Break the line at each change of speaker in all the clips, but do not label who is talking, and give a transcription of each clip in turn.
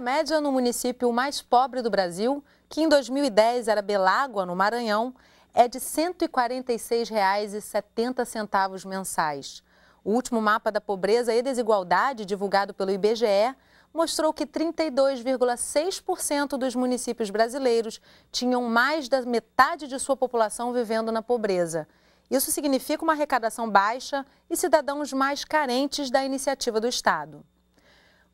média no município mais pobre do Brasil, que em 2010 era Belágua, no Maranhão, é de R$ 146,70 mensais. O último mapa da pobreza e desigualdade, divulgado pelo IBGE, mostrou que 32,6% dos municípios brasileiros tinham mais da metade de sua população vivendo na pobreza. Isso significa uma arrecadação baixa e cidadãos mais carentes da iniciativa do Estado.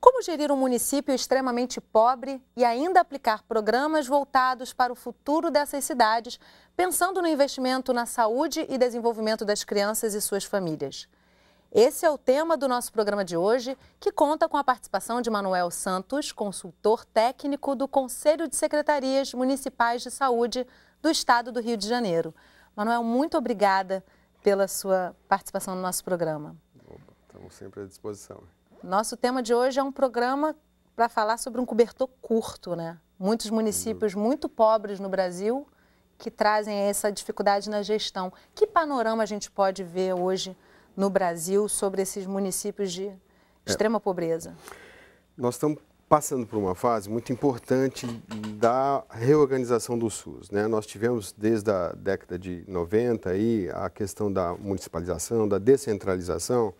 Como gerir um município extremamente pobre e ainda aplicar programas voltados para o futuro dessas cidades, pensando no investimento na saúde e desenvolvimento das crianças e suas famílias? Esse é o tema do nosso programa de hoje, que conta com a participação de Manuel Santos, consultor técnico do Conselho de Secretarias Municipais de Saúde do Estado do Rio de Janeiro. Manuel, muito obrigada pela sua participação no nosso programa.
Opa, estamos sempre à disposição.
Nosso tema de hoje é um programa para falar sobre um cobertor curto, né? Muitos municípios muito pobres no Brasil que trazem essa dificuldade na gestão. Que panorama a gente pode ver hoje no Brasil sobre esses municípios de é. extrema é. pobreza?
Nós estamos passando por uma fase muito importante da reorganização do SUS. Né? Nós tivemos desde a década de 90 aí, a questão da municipalização, da descentralização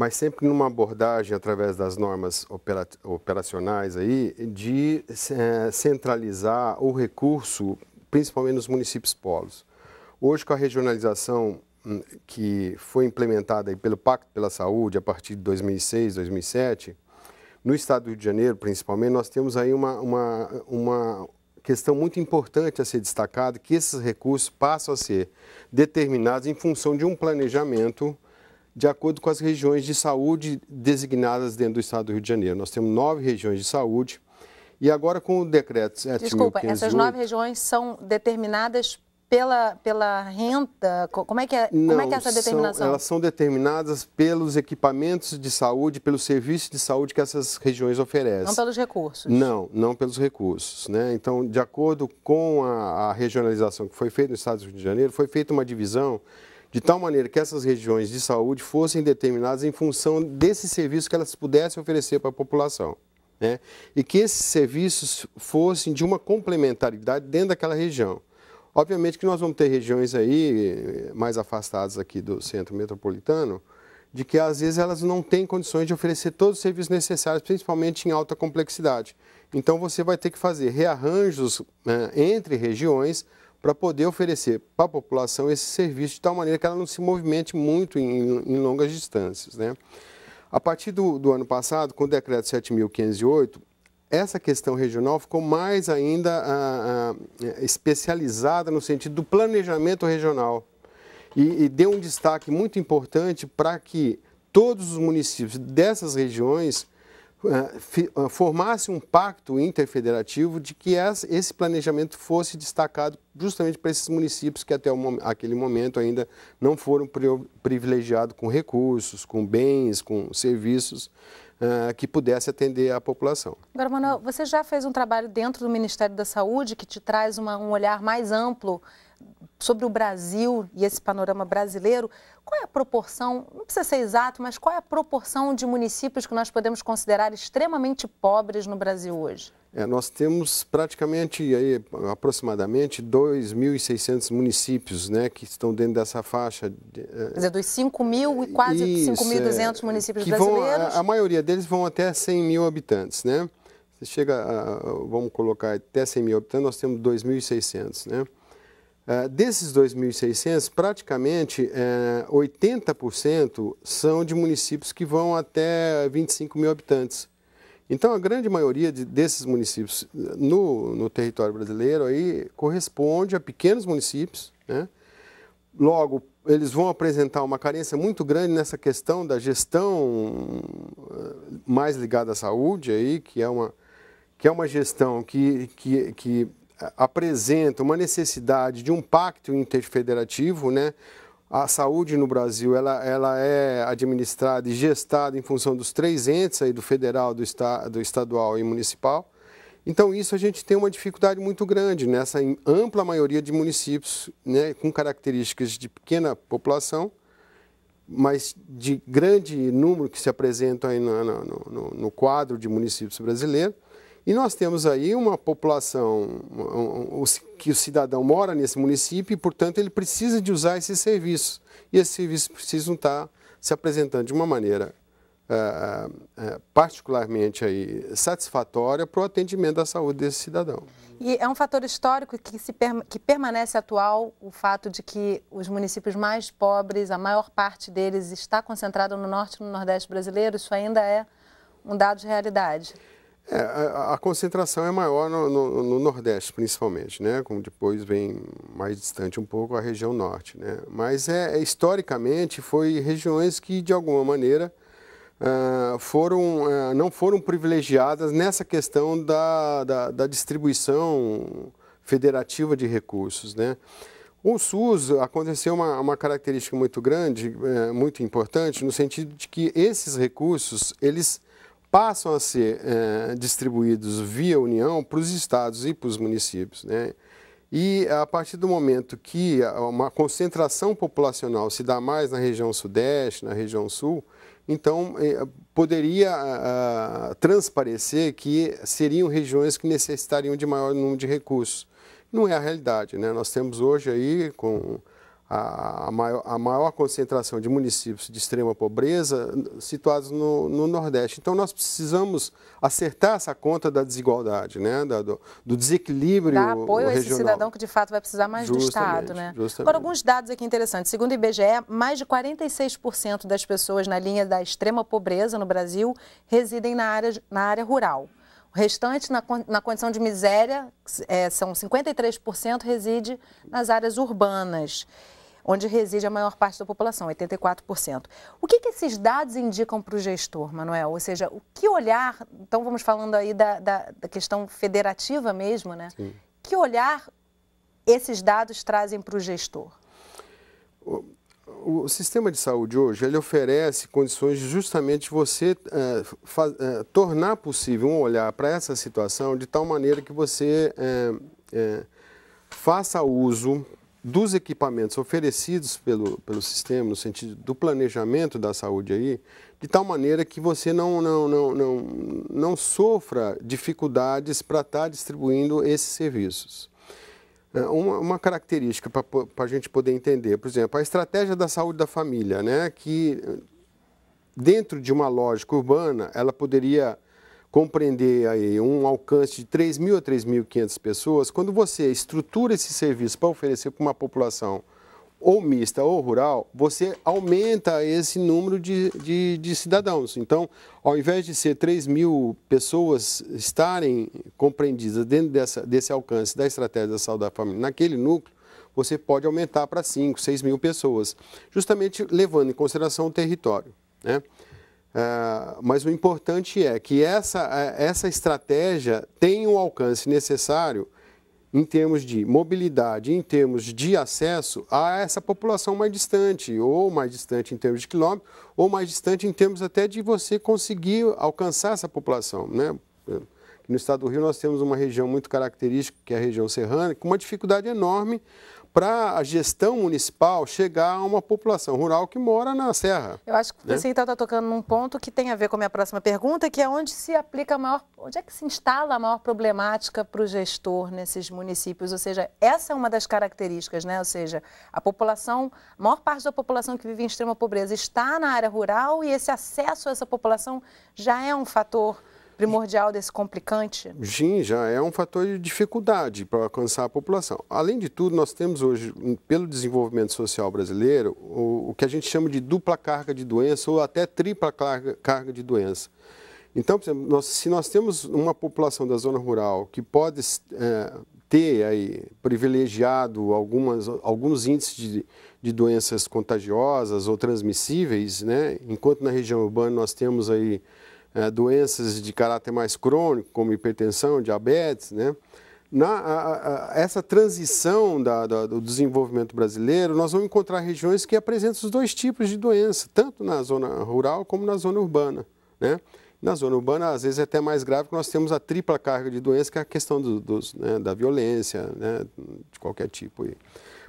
mas sempre numa abordagem através das normas operacionais aí de é, centralizar o recurso, principalmente nos municípios polos. Hoje com a regionalização hum, que foi implementada pelo Pacto pela Saúde a partir de 2006, 2007, no estado do Rio de Janeiro, principalmente, nós temos aí uma, uma, uma questão muito importante a ser destacada, que esses recursos passam a ser determinados em função de um planejamento de acordo com as regiões de saúde designadas dentro do estado do Rio de Janeiro. Nós temos nove regiões de saúde. E agora com o decreto Desculpa, 508, essas nove
regiões são determinadas pela, pela renda? É é, como é que é, Não, como é, que é essa determinação? São, elas
são determinadas pelos equipamentos de saúde, pelos serviços de saúde que essas regiões oferecem. Não
pelos recursos? Não,
não pelos recursos. Né? Então, de acordo com a, a regionalização que foi feita no Estado do Rio de Janeiro, foi feita uma divisão de tal maneira que essas regiões de saúde fossem determinadas em função desse serviço que elas pudessem oferecer para a população. Né? E que esses serviços fossem de uma complementaridade dentro daquela região. Obviamente que nós vamos ter regiões aí, eh, mais afastadas aqui do centro metropolitano, de que às vezes elas não têm condições de oferecer todos os serviços necessários, principalmente em alta complexidade. Então você vai ter que fazer rearranjos né, entre regiões para poder oferecer para a população esse serviço de tal maneira que ela não se movimente muito em, em longas distâncias. Né? A partir do, do ano passado, com o decreto 7.508, essa questão regional ficou mais ainda a, ah, a, ah, é, especializada no sentido do planejamento regional e, e deu um destaque muito importante para que todos os municípios dessas regiões eh, eh, formasse um pacto interfederativo de que esse planejamento fosse destacado justamente para esses municípios que até aquele momento ainda não foram privilegiados com recursos, com bens, com serviços eh, que pudesse atender a população.
Agora, Manuel, você já fez um trabalho dentro do Ministério da Saúde que te traz uma, um olhar mais amplo sobre o Brasil e esse panorama brasileiro, qual é a proporção, não precisa ser exato, mas qual é a proporção de municípios que nós podemos considerar extremamente pobres no Brasil hoje?
É, nós temos praticamente aí, aproximadamente 2.600 municípios né, que estão dentro dessa faixa. De, é, Quer dizer,
dos 5 mil e quase 5.200 é, municípios brasileiros. Vão,
a, a, maioria deles vão até 100 mil habitantes, né? Você chega, a, vamos colocar até 100 mil habitantes, nós temos 2.600, né? É, desses 2.600, praticamente uh, é, 80% são de municípios que vão até 25 mil habitantes. Então, a grande maioria de, desses municípios eh, no, no, território brasileiro aí corresponde a pequenos municípios. Né? Logo, eles vão apresentar uma carência muito grande nessa questão da gestão eh, mais ligada à saúde, aí, que, é uma, que é uma gestão que, que, que apresenta uma necessidade de um pacto interfederativo, né? A saúde no Brasil ela, ela é administrada e gestada em função dos três entes aí do federal, do, esta, do estadual e municipal. Então isso a gente tem uma dificuldade muito grande nessa ampla maioria de municípios, né, com características de pequena população, mas de grande número que se apresentam aí no, no, no, no quadro de municípios brasileiros e nós temos aí uma população que o cidadão mora nesse município e, portanto, ele precisa de usar esses serviços. E esses serviços precisam estar se apresentando de uma maneira eh, eh, eh, particularmente aí, satisfatória para o atendimento da saúde desse cidadão.
E é um fator histórico que, se que permanece atual o fato de que os municípios mais pobres, a maior parte deles está concentrada no norte e no nordeste brasileiro, isso ainda é um dado de realidade.
É, a, a, concentração é maior no, no, no, Nordeste, principalmente, né? Como depois vem mais distante um pouco a região Norte, né? Mas é, é historicamente foi regiões que de alguma maneira ah, foram ah, não foram privilegiadas nessa questão da, da, da distribuição federativa de recursos, né? O SUS aconteceu uma, uma característica muito grande, eh, muito importante, no sentido de que esses recursos eles passam a ser eh, distribuídos via União para os estados e para os municípios. Né? E a partir do momento que uma concentração populacional se dá mais na região sudeste, na região sul, então eh, poderia transparecer que seriam regiões que necessitariam de maior número de recursos. Não é a realidade, né? Nós temos hoje aí com a, a, maior, a maior concentração de municípios de extrema pobreza situados no, no Nordeste. Então, nós precisamos acertar essa conta da desigualdade, né? Da, do, do, desequilíbrio Dar apoio regional. a esse cidadão
que, de fato, vai precisar mais justamente, do Estado. Né? Agora, alguns dados aqui interessantes. Segundo o IBGE, mais de 46% das pessoas na linha da extrema pobreza no Brasil residem na área, na área rural. O restante, na, na condição de miséria, é, são 53%, reside nas áreas urbanas onde reside a maior parte da população, 84%. O que, que esses dados indicam para o gestor, Manuel? Ou seja, o que olhar, então vamos falando aí da, da, da questão federativa mesmo, né? Sim. Que olhar esses dados trazem para o gestor?
O, sistema de saúde hoje, ele oferece condições de justamente você é, é, tornar possível um olhar para essa situação de tal maneira que você... É, faça uso dos equipamentos oferecidos pelo, pelo sistema, no sentido do planejamento da saúde aí, de tal maneira que você não, não, não, não, não sofra dificuldades para estar tá distribuindo esses serviços. É, uma, uma característica para a gente poder entender, por exemplo, a estratégia da saúde da família, né, que dentro de uma lógica urbana, ela poderia compreender aí um alcance de 3.000 a 3.500 pessoas, quando você estrutura esse serviço para oferecer para uma população ou mista ou rural, você aumenta esse número de, de, de, cidadãos. Então, ao invés de ser 3 mil pessoas estarem compreendidas dentro dessa, desse alcance da estratégia da saúde da família naquele núcleo, você pode aumentar para 5, 6 mil pessoas, justamente levando em consideração o território. Né? É, mas o importante é que essa, é, essa estratégia tem o alcance necessário em termos de mobilidade, em termos de acesso a essa população mais distante, ou mais distante em termos de quilômetro, ou mais distante em termos até de você conseguir alcançar essa população. Né? No estado do Rio, nós temos uma região muito característica, que é a região serrana, com uma dificuldade enorme para a gestão municipal chegar a uma população rural que mora na serra.
Eu acho que né? você então está tocando num ponto que tem a ver com a minha próxima pergunta, que é onde se aplica a maior, onde é que se instala a maior problemática para o gestor nesses municípios? Ou seja, essa é uma das características, né? Ou seja, a população, a maior parte da população que vive em extrema pobreza está na área rural e esse acesso a essa população já é um fator primordial desse complicante?
Sim, já é um fator de dificuldade para alcançar a população. Além de tudo, nós temos hoje, pelo desenvolvimento social brasileiro, o, o que a gente chama de dupla carga de doença ou até tripla carga, carga de doença. Então, por exemplo, nós, se nós temos uma população da zona rural que pode é, ter aí privilegiado algumas, alguns índices de, de doenças contagiosas ou transmissíveis, né? enquanto na região urbana nós temos aí é, doenças de caráter mais crônico, como hipertensão, diabetes, né? Na, a, a, essa transição da, da, do desenvolvimento brasileiro, nós vamos encontrar regiões que apresentam os dois tipos de doença, tanto na zona rural como na zona urbana. Né? Na zona urbana, às vezes, é até mais grave, porque nós temos a tripla carga de doença, que é a questão do, dos, né, da violência, né, de qualquer tipo.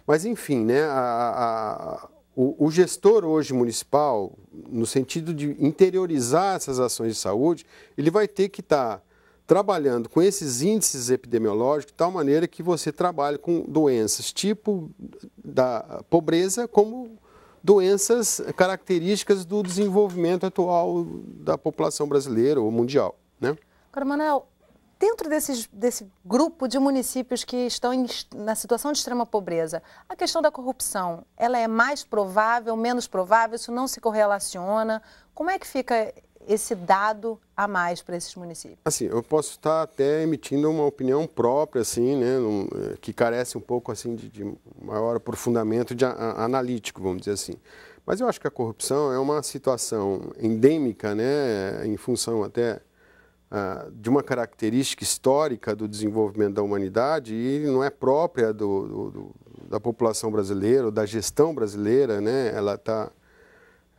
Mas, enfim, né, a, o, o, gestor hoje municipal, no sentido de interiorizar essas ações de saúde, ele vai ter que estar tá trabalhando com esses índices epidemiológicos de tal maneira que você trabalhe com doenças tipo da pobreza como doenças características do desenvolvimento atual da população brasileira ou mundial, né?
dentro desses, desse grupo de municípios que estão em, na situação de extrema pobreza, a questão da corrupção, ela é mais provável, menos provável? Isso não se correlaciona? Como é que fica esse dado a mais para esses municípios?
Assim, eu posso estar até emitindo uma opinião própria, assim, né, eh, que carece um pouco assim de, de maior aprofundamento de a, a, analítico, vamos dizer assim. Mas eu acho que a corrupção é uma situação endêmica, né, em função até ah, de uma característica histórica do desenvolvimento da humanidade e não é própria do, do, do da população brasileira, ou da gestão brasileira, né? Ela está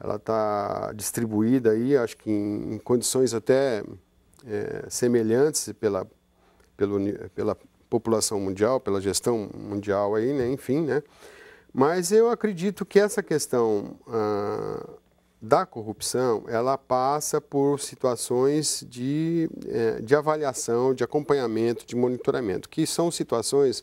ela tá distribuída aí, acho que em, em condições até é, semelhantes pela, pelo, pela população mundial, pela gestão mundial aí, né? Enfim, né? Mas eu acredito que essa questão... Ah, da corrupção, ela passa por situações de, eh, de avaliação, de acompanhamento, de monitoramento, que são situações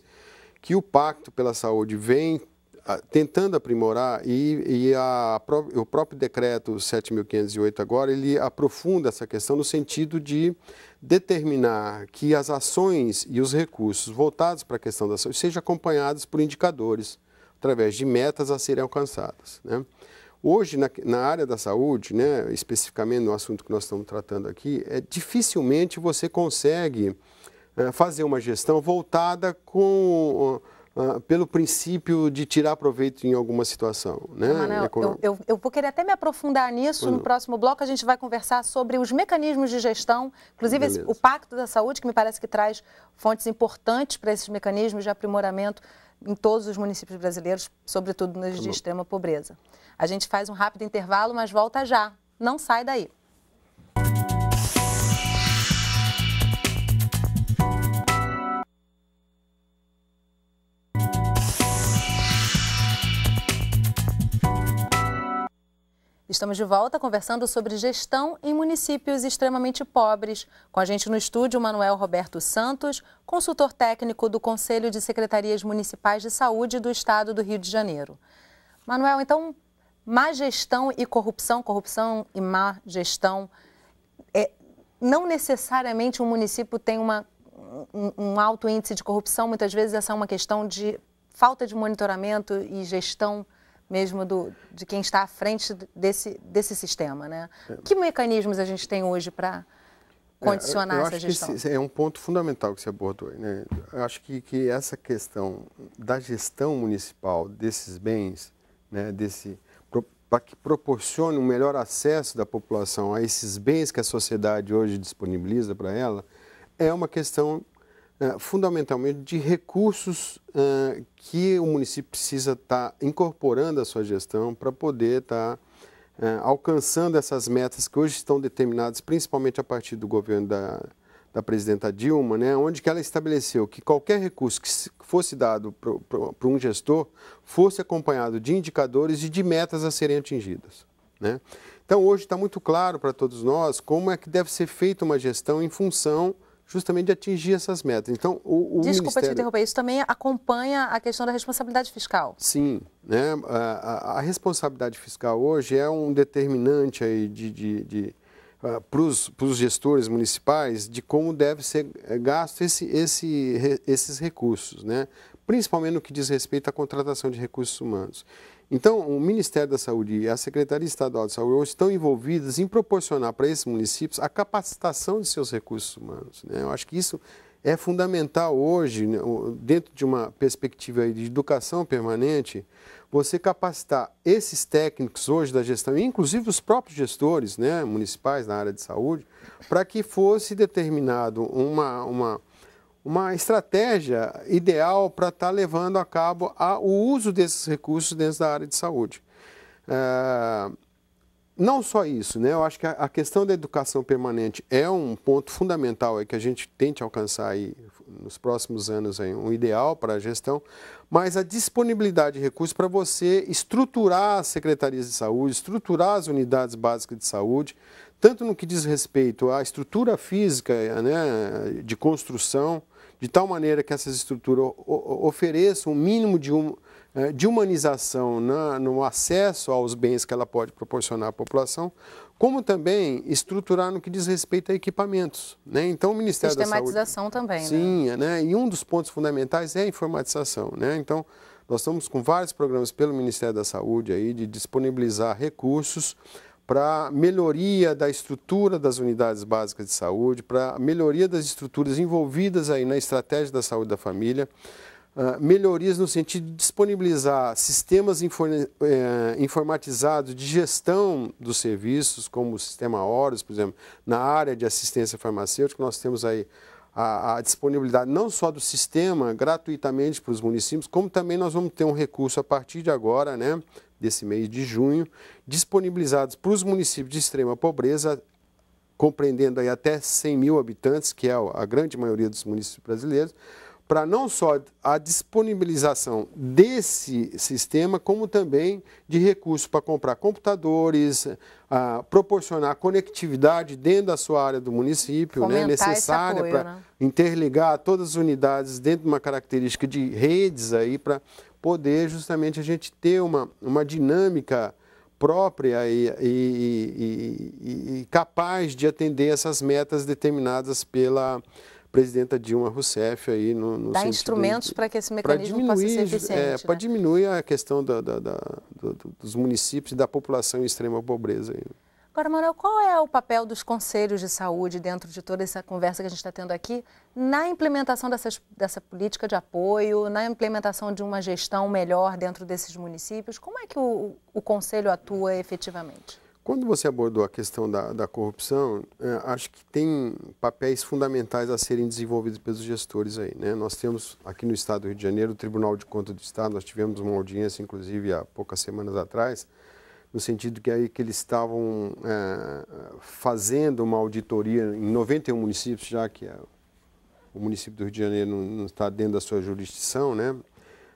que o Pacto pela Saúde vem ah, tentando aprimorar e, e a, o próprio decreto 7.508 agora, ele aprofunda essa questão no sentido de determinar que as ações e os recursos voltados para a questão da saúde sejam acompanhados por indicadores, através de metas a serem alcançadas. Né? Hoje, na, na, área da saúde, né, especificamente no assunto que nós estamos tratando aqui, é, dificilmente você consegue é, fazer uma gestão voltada com. Uh, uh, pelo princípio de tirar proveito em alguma situação. Né, ah, Manoel, eu,
eu, eu, vou querer até me aprofundar nisso. No próximo bloco, a gente vai conversar sobre os mecanismos de gestão, inclusive esse, o Pacto da Saúde, que me parece que traz fontes importantes para esses mecanismos de aprimoramento em todos os municípios brasileiros, sobretudo nos tá de extrema pobreza. A gente faz um rápido intervalo, mas volta já. Não sai daí. Estamos de volta conversando sobre gestão em municípios extremamente pobres. Com a gente no estúdio, Manuel Roberto Santos, consultor técnico do Conselho de Secretarias Municipais de Saúde do Estado do Rio de Janeiro. Manuel, então, má gestão e corrupção, corrupção e má gestão, é, não necessariamente um município tem uma, um, um alto índice de corrupção, muitas vezes essa é uma questão de falta de monitoramento e gestão mesmo do, de quem está à frente desse, desse sistema, né? É. Que mecanismos a gente tem hoje para é, condicionar é, eu, eu essa gestão? Esse,
é um ponto fundamental que você abordou. Né? Eu acho que, que essa questão da gestão municipal desses bens, né, desse para que proporcione um melhor acesso da população a esses bens que a sociedade hoje disponibiliza para ela, é uma questão é, fundamentalmente de recursos é, que o município precisa estar tá incorporando à sua gestão para poder estar tá, é, alcançando essas metas que hoje estão determinadas, principalmente a partir do governo da, da presidenta Dilma, né, onde que ela estabeleceu que qualquer recurso que fosse dado para um gestor fosse acompanhado de indicadores e de metas a serem atingidas. Né? Então, hoje está muito claro para todos nós como é que deve ser feita uma gestão em função justamente de atingir essas metas. Então, o, o Desculpa Ministério... te interromper,
isso também acompanha a questão da responsabilidade fiscal.
Sim, né? a, a, a responsabilidade fiscal hoje é um determinante aí de, de, de uh, ah, para os gestores municipais de como deve ser eh, gasto esse, esse, re, esses recursos, né? principalmente no que diz respeito à contratação de recursos humanos. Então, o Ministério da Saúde e a Secretaria Estadual de Saúde estão envolvidas em proporcionar para esses municípios a capacitação de seus recursos humanos. Né? Eu acho que isso é fundamental hoje, né? dentro de uma perspectiva de educação permanente, você capacitar esses técnicos hoje da gestão, inclusive os próprios gestores né, municipais na área de saúde, para que fosse determinado uma, uma, uma estratégia ideal para estar tá levando a cabo a, o uso desses recursos dentro da área de saúde. É, não só isso, né? Eu acho que a, a, questão da educação permanente é um ponto fundamental é que a gente tente alcançar aí nos próximos anos aí, um ideal para a gestão, mas a disponibilidade de recursos para você estruturar as secretarias de saúde, estruturar as unidades básicas de saúde, tanto no que diz respeito à estrutura física né, de construção, de tal maneira que essas estruturas ofereçam um mínimo de, um, eh, de humanização na, no acesso aos bens que ela pode proporcionar à população, como também estruturar no que diz respeito a equipamentos. Né? Então, o Ministério da Saúde...
Sistematização também. Né?
Sim, né? né? e um dos pontos fundamentais é a informatização. Né? Então, nós estamos com vários programas pelo Ministério da Saúde aí de disponibilizar recursos para melhoria da estrutura das unidades básicas de saúde, para melhoria das estruturas envolvidas aí na estratégia da saúde da família, ah, melhorias no sentido de disponibilizar sistemas eh, informatizados de gestão dos serviços, como o sistema Horus, por exemplo, na área de assistência farmacêutica, nós temos aí a, a disponibilidade não só do sistema gratuitamente para os municípios, como também nós vamos ter um recurso a partir de agora, né, desse mês de junho, disponibilizados para os municípios de extrema pobreza, compreendendo aí até 100 mil habitantes, que é a grande maioria dos municípios brasileiros, para não só a disponibilização desse sistema, como também de recursos para comprar computadores, ah, proporcionar conectividade dentro da sua área do município, né, necessária para né? interligar todas as unidades dentro de uma característica de redes aí para poder justamente a gente ter uma, uma dinâmica própria e, e, e, e capaz de atender essas metas determinadas pela presidenta Dilma Rousseff aí no, no instrumentos
para que esse mecanismo diminuir, possa ser eficiente. É, né?
Para diminuir a questão da, da, da, do, dos municípios e da população em extrema pobreza. Aí.
Agora, Manuel, qual é o papel dos conselhos de saúde dentro de toda essa conversa que a gente está tendo aqui na implementação dessas, dessa política de apoio, na implementação de uma gestão melhor dentro desses municípios? Como é que o, o conselho atua efetivamente?
Quando você abordou a questão da, da corrupção, é, acho que tem papéis fundamentais a serem desenvolvidos pelos gestores aí. Né? Nós temos aqui no Estado do Rio de Janeiro o Tribunal de Contas do Estado, nós tivemos uma audiência, inclusive, há poucas semanas atrás, no sentido que, aí, que eles estavam é, fazendo uma auditoria em 91 municípios, já que é, o município do Rio de Janeiro não, não, está dentro da sua jurisdição, né?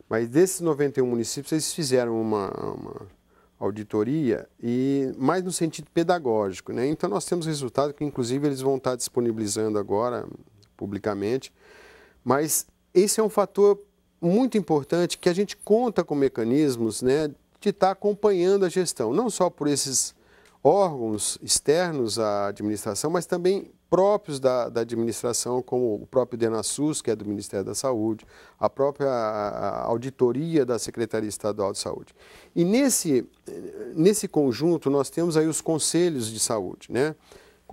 Mas desses 91 municípios, eles fizeram uma, uma auditoria, e mais no sentido pedagógico, né? Então nós temos resultados que, inclusive, eles vão estar disponibilizando agora, publicamente, mas esse é um fator muito importante que a gente conta com mecanismos né, de estar acompanhando a gestão, não só por esses órgãos externos à administração, mas também próprios da, da administração, como o próprio DENASUS, que é do Ministério da Saúde, a própria auditoria da Secretaria Estadual de Saúde. E nesse, nesse conjunto nós temos aí os conselhos de saúde, né?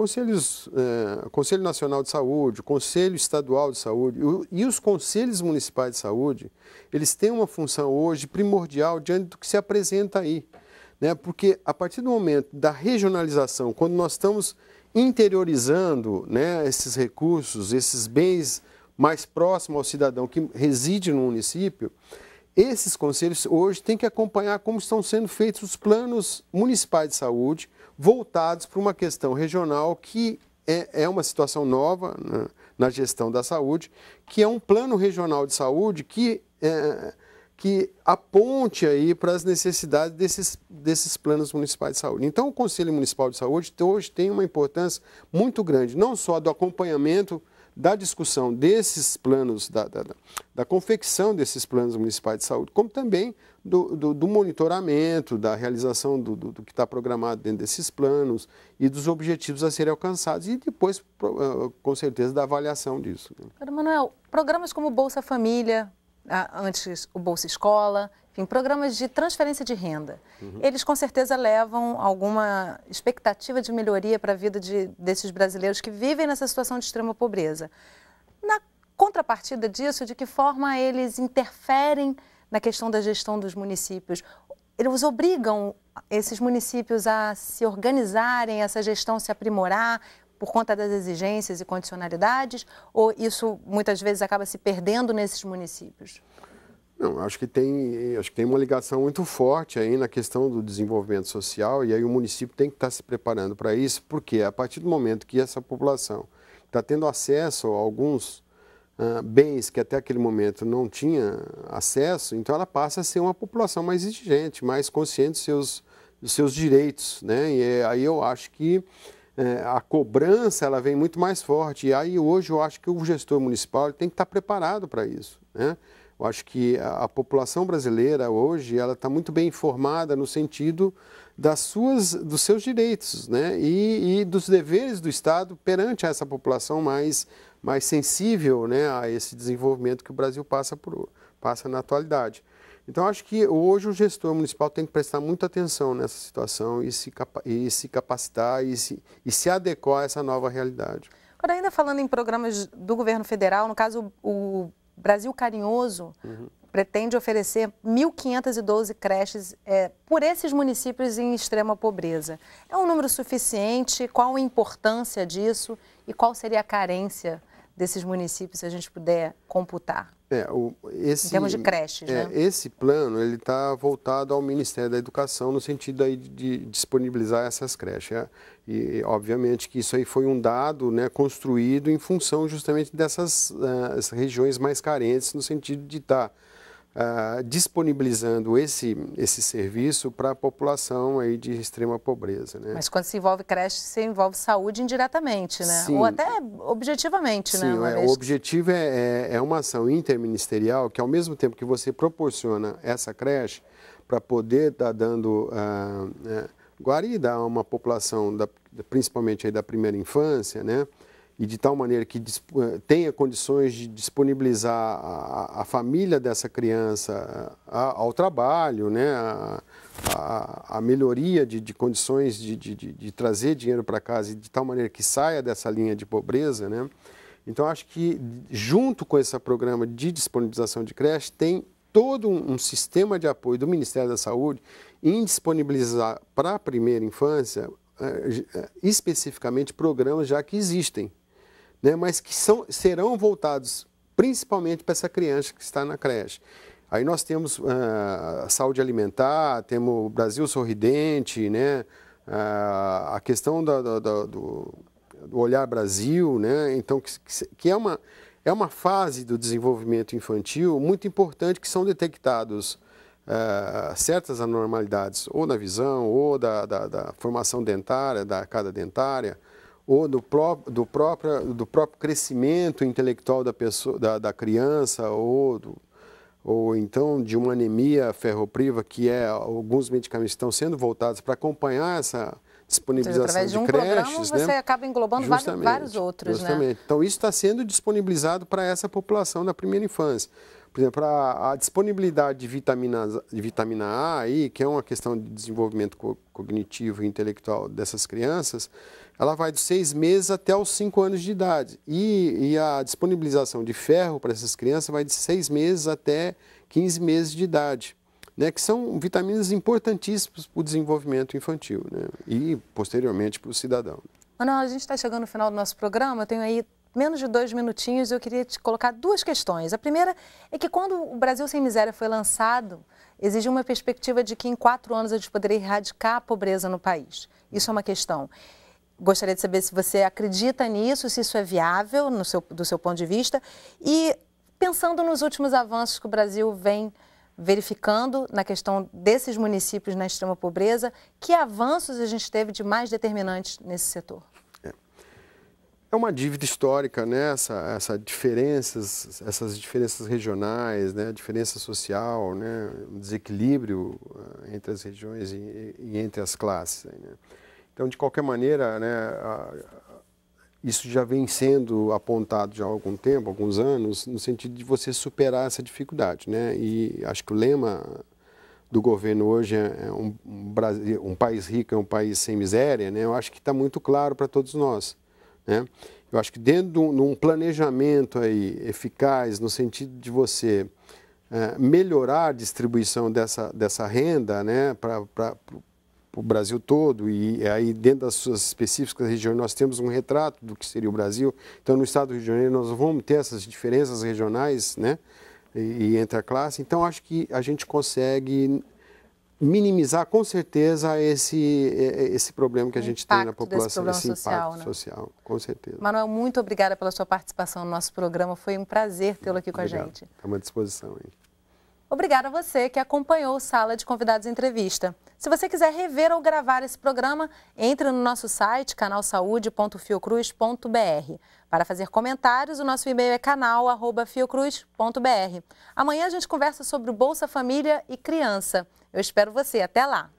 Conselhos, eh, Conselho Nacional de Saúde, Conselho Estadual de Saúde e, e os conselhos municipais de saúde, eles têm uma função hoje primordial diante do que se apresenta aí. Né? Porque a partir do momento da regionalização, quando nós estamos interiorizando né, esses recursos, esses bens mais próximos ao cidadão que reside no município, esses conselhos hoje têm que acompanhar como estão sendo feitos os planos municipais de saúde, voltados para uma questão regional que é, é uma situação nova né, na gestão da saúde, que é um plano regional de saúde que, é, que aponte aí para as necessidades desses, desses planos municipais de saúde. Então, o Conselho Municipal de Saúde hoje tem uma importância muito grande, não só do acompanhamento da discussão desses planos, da, da, da confecção desses planos municipais de saúde, como também do, do, do monitoramento, da realização do, do que está programado dentro desses planos e dos objetivos a serem alcançados e depois, ah, com certeza, da avaliação disso. Né?
Agora, Manuel, programas como Bolsa Família, ah, antes o Bolsa Escola, enfim, programas de transferência de renda. Uhum. Eles com certeza levam alguma expectativa de melhoria para a vida de, desses brasileiros que vivem nessa situação de extrema pobreza. Na contrapartida disso, de que forma eles interferem na questão da gestão dos municípios? Eles obrigam esses municípios a se organizarem, essa gestão se aprimorar, por conta das exigências e condicionalidades, ou isso muitas vezes acaba se perdendo nesses municípios?
Não, acho que tem, acho que tem uma ligação muito forte aí na questão do desenvolvimento social e aí o município tem que estar tá se preparando para isso, porque a partir do momento que essa população está tendo acesso a alguns uh, bens que até aquele momento não tinha acesso, então ela passa a ser uma população mais exigente, mais consciente dos seus, dos seus direitos, né? E é, aí eu acho que é, a cobrança ela vem muito mais forte. E aí hoje eu acho que o gestor municipal tem que estar tá preparado para isso. Né? Eu acho que a, população brasileira hoje ela está muito bem informada no sentido das suas, dos seus direitos né? E, e, dos deveres do Estado perante essa população mais, mais sensível né? a esse desenvolvimento que o Brasil passa, por, passa na atualidade. Então, acho que hoje o gestor municipal tem que prestar muita atenção nessa situação e se, e se capacitar e se, e se adequar a essa nova realidade.
Agora, ainda falando em programas do governo federal, no caso, o Brasil Carinhoso uhum. pretende oferecer 1.512 creches é, por esses municípios em extrema pobreza. É um número suficiente? Qual a importância disso e qual seria a carência desses municípios, se a gente puder computar?
É, o, esse, em termos de creches, é, né? Esse plano ele está voltado ao Ministério da Educação no sentido aí de disponibilizar essas creches. É? E, obviamente, que isso aí foi um dado né, construído em função justamente dessas uh, regiões mais carentes, no sentido de estar... Tá ah, disponibilizando esse, esse serviço para a população aí de extrema pobreza. Né? Mas
quando se envolve creche, se envolve saúde indiretamente, né? Sim. Ou até objetivamente, né, Sim, né? É, O
objetivo é, é, é uma ação interministerial que, ao mesmo tempo que você proporciona essa creche para poder estar tá dando ah, né, guarida a uma população, da, principalmente aí da primeira infância, né? e de tal maneira que eh, tenha condições de disponibilizar a, a família dessa criança eh, ao trabalho, né, a, a, a melhoria de, de condições de, de, de, trazer dinheiro para casa e de tal maneira que saia dessa linha de pobreza, né? Então acho que junto com esse programa de disponibilização de creche tem todo um, um sistema de apoio do Ministério da Saúde em disponibilizar para a primeira infância eh, especificamente programas já que existem, né, mas que são, serão voltados principalmente para essa criança que está na creche. Aí nós temos uh, saúde alimentar, temos o Brasil Sorridente, né, uh, a questão do, do, Olhar Brasil, né, então que, que é, uma, é uma fase do desenvolvimento infantil muito importante que são detectados Uh, certas anormalidades, ou na visão, ou da, da, da, formação dentária, da arcada dentária, ou do, pró do, próprio, do próprio crescimento intelectual da, pessoa, da, da criança, ou, do, ou então de uma anemia ferropriva, que é alguns medicamentos estão sendo voltados para acompanhar essa disponibilização seja, através de, um de creches. Programa, né? você acaba
englobando justamente, vários, vários outros. Né? Justamente.
Né? Então, isso está sendo disponibilizado para essa população da primeira infância. Por exemplo, a, a disponibilidade de vitamina, de vitamina A, aí, que é uma questão de desenvolvimento co cognitivo e intelectual dessas crianças, ela vai dos seis meses até os cinco anos de idade. E, e a disponibilização de ferro para essas crianças vai de seis meses até 15 meses de idade. Né, que são vitaminas importantíssimas para o desenvolvimento infantil né, e, posteriormente, para o cidadão.
Manuel, a gente está chegando no final do nosso programa. Eu tenho aí menos de dois minutinhos, eu queria te colocar duas questões. A primeira é que quando o Brasil Sem Miséria foi lançado, exigiu uma perspectiva de que em quatro anos a gente poderia erradicar a pobreza no país. Isso é uma questão. Gostaria de saber se você acredita nisso, se isso é viável no seu, do seu ponto de vista. E pensando nos últimos avanços que o Brasil vem verificando na questão desses municípios na extrema pobreza, que avanços a gente teve de mais determinantes nesse setor?
É uma dívida histórica, né? Essa, essa diferenças, essas diferenças regionais, né? A diferença social, né? O desequilíbrio eh, entre as regiões e, e entre as classes. Né? Então, de qualquer maneira, né? isso já vem sendo apontado já há algum tempo, alguns anos, no sentido de você superar essa dificuldade, né? E acho que o lema do governo hoje é, é um, um, Brasil, um país rico é um país sem miséria, né? Eu acho que está muito claro para todos nós. Né? Eu acho que dentro de um planejamento aí eficaz, no sentido de você é, melhorar a distribuição dessa, dessa renda né, para o Brasil todo, e aí dentro das suas específicas regiões nós temos um retrato do que seria o Brasil. Então, no estado do Rio de Janeiro nós vamos ter essas diferenças regionais né, e, e entre a classe. Então, acho que a gente consegue minimizar com certeza esse, esse problema que a gente tem na população, esse impacto social, né? social, com certeza.
Manuel, muito obrigada pela sua participação no nosso programa, foi um prazer tê-lo aqui com Obrigado. a gente.
Estamos é à disposição. Hein?
Obrigada a você que acompanhou o Sala de Convidados Entrevista. Se você quiser rever ou gravar esse programa, entre no nosso site canalsaude.fiocruz.br. Para fazer comentários, o nosso e-mail é canal@fiocruz.br. Amanhã a gente conversa sobre Bolsa Família e criança. Eu espero você. Até lá!